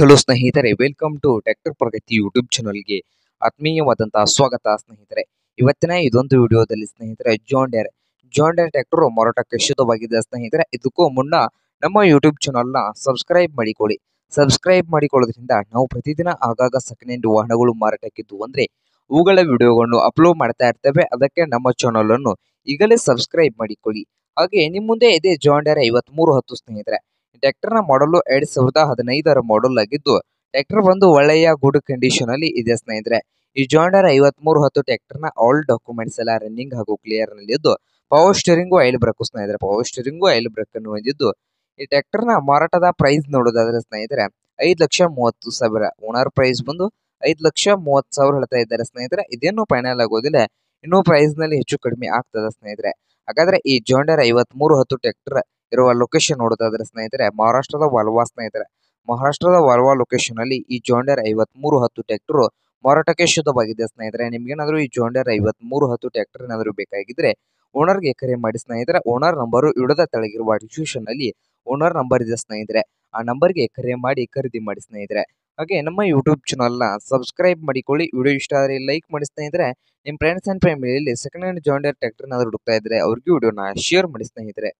hello ಸ್ನೇಹಿತರೆ welcome to tractor Pragati YouTube ಚಾನಲ್ಗೆ ಆತ್ಮೀಯವಾದಂತಹ ಸ್ವಾಗತ ಸ್ನೇಹಿತರೆ ಇವತ್ತಿನ ಇದೊಂದು ವಿಡಿಯೋದಲ್ಲಿ ಸ್ನೇಹಿತರೆ ಜಾಂಡೇರ್ ಜಾಂಡೇರ್ ಟ್ರ್ಯಾಕ್ಟರ್ ಮಾರಾಟಕ್ಕೆ ಶುದ್ಧವಾಗಿದೆ ಸ್ನೇಹಿತರೆ ಇದಕ್ಕೂ ಮುನ್ನ ನಮ್ಮ ಯೂಟ್ಯೂಬ್ ಚಾನಲ್ನ ಸಬ್ಸ್ಕ್ರೈಬ್ ಮಾಡಿಕೊಳ್ಳಿ ಸಬ್ಸ್ಕ್ರೈಬ್ ಮಾಡಿಕೊಳ್ಳೋದ್ರಿಂದ ನಾವು ಪ್ರತಿದಿನ ಆಗಾಗ ಸೆಕೆಂಡ್ ಹ್ಯಾಂಡ್ ವಾಹನಗಳು ಮಾರಾಟಕ್ಕಿದ್ದು ಅಂದರೆ ಅವುಗಳ ವಿಡಿಯೋಗಳನ್ನು ಅಪ್ಲೋಡ್ ಮಾಡ್ತಾ ಇರ್ತೇವೆ ಅದಕ್ಕೆ ನಮ್ಮ ಚಾನಲನ್ನು ಈಗಲೇ ಸಬ್ಸ್ಕ್ರೈಬ್ ಮಾಡಿಕೊಳ್ಳಿ ಹಾಗೆ ನಿಮ್ಮ ಮುಂದೆ ಇದೆ ಜಾಂಡೇರ್ ಐವತ್ಮೂರು ಹತ್ತು ಸ್ನೇಹಿತರೆ ಟ್ರ್ಯಾಕ್ಟರ್ ನ ಮಾಡಲು ಎರಡ್ ಸಾವಿರದ ಹದಿನೈದರ ಮಾಡಲ್ ಆಗಿದ್ದು ಟ್ರ್ಯಾಕ್ಟರ್ ಬಂದು ಒಳ್ಳೆಯ ಗುಡ್ ಕಂಡೀಷನ್ ಅಲ್ಲಿ ಇದೆ ಸ್ನೇಹಿತರೆ ಈ ಐವತ್ ಮೂರು ಹತ್ತು ಟ್ರ್ಯಾಕ್ಟರ್ ನ ಆಲ್ ಡಾಕ್ಯುಮೆಂಟ್ಸ್ ಎಲ್ಲ ರನ್ನಿಂಗ್ ಹಾಗೂ ಕ್ಲಿಯರ್ ನಲ್ಲಿ ಇದ್ದು ಪವರ್ ಸ್ಟೇರಿಂಗು ಆಯಿಲ್ ಬ್ರಕ್ ಸ್ನೇಹಿತರೆ ಪವರ್ ಸ್ಟೀರಿಂಗು ಐಲ್ ಬ್ರೇಕ್ ಅನ್ನು ಹೊಂದಿದ್ದು ಈ ಟ್ರ್ಯಾಕ್ಟರ್ ನ ಮಾರಾಟದ ಪ್ರೈಸ್ ನೋಡೋದಾದ್ರೆ ಸ್ನೇಹಿತರೆ ಐದು ಲಕ್ಷ ಮೂವತ್ತು ಸಾವಿರ ಓನರ್ ಪ್ರೈಸ್ ಬಂದು ಐದು ಲಕ್ಷ ಮೂವತ್ತು ಸಾವಿರ ಹೇಳ್ತಾ ಇದ್ದಾರೆ ಸ್ನೇಹಿತರೆ ಇದೇನು ಫೈನಲ್ ಆಗೋದಿಲ್ಲ ಇನ್ನೂ ಪ್ರೈಸ್ ನಲ್ಲಿ ಹೆಚ್ಚು ಕಡಿಮೆ ಆಗ್ತದೆ ಸ್ನೇಹಿತರೆ ಹಾಗಾದ್ರೆ ಈ ಐವತ್ ಮೂರು ಹತ್ತು ಟ್ರ್ಯಾಕ್ಟರ್ ಇರುವ ಲೊಕೇಶನ್ ನೋಡೋದಾದ್ರೆ ಸ್ನೇಹಿತರೆ ಮಹಾರಾಷ್ಟ್ರದ ವಲ್ವಾ ಸ್ನೇಹಿತರೆ ಮಹಾರಾಷ್ಟ್ರದ ವಲ್ವಾ ಲೊಕೇಶನ್ ಅಲ್ಲಿ ಈ ಜೋಂಡರ್ ಐವತ್ ಮೂರು ಹತ್ತು ಟ್ರ್ಯಾಕ್ಟರ್ ಮಾರಾಟಕ್ಕೆ ಶುದ್ಧವಾಗಿದೆ ಸ್ನೇಹಿತರೆ ಏನಾದರೂ ಈ ಜೋಂಡರ್ ಐವತ್ ಮೂರು ಹತ್ತು ಟ್ರ್ಯಾಕ್ಟರ್ ಏನಾದರೂ ಬೇಕಾಗಿದ್ರೆ ಗೆ ಕರೆ ಮಾಡಿ ಸ್ನೇಹಿತರೆ ಓನರ್ ನಂಬರ್ ಇಡದ ತಳಗಿರುವ ಡಿಸ್ಕ್ರಿಪ್ಷನ್ ಅಲ್ಲಿ ಓನರ್ ನಂಬರ್ ಇದೆ ಸ್ನೇಹಿತರೆ ಆ ನಂಬರ್ ಗೆ ಕರೆ ಮಾಡಿ ಖರೀದಿ ಮಾಡಿ ಸ್ನೇಹಿತರೆ ಹಾಗೆ ನಮ್ಮ ಯೂಟ್ಯೂಬ್ ನ ಸಬ್ಸ್ಕ್ರೈಬ್ ಮಾಡಿಕೊಳ್ಳಿ ವಿಡಿಯೋ ಇಷ್ಟ ಆದರೆ ಲೈಕ್ ಮಾಡಿ ಸ್ನೇಹಿತರೆ ನಿಮ್ಮ ಫ್ರೆಂಡ್ಸ್ ಅಂಡ್ ಫ್ಯಾಮಿಲಿಯಲ್ಲಿ ಸೆಕೆಂಡ್ ಹ್ಯಾಂಡ್ ಜಾಂಡರ್ ಏನಾದ್ರು ಹುಡುಕ್ತಾ ಇದ್ರೆ ಅವ್ರಿಗೆ ವಿಡಿಯೋನ ಶೇರ್ ಮಾಡಿ ಸ್ನೇಹಿತರೆ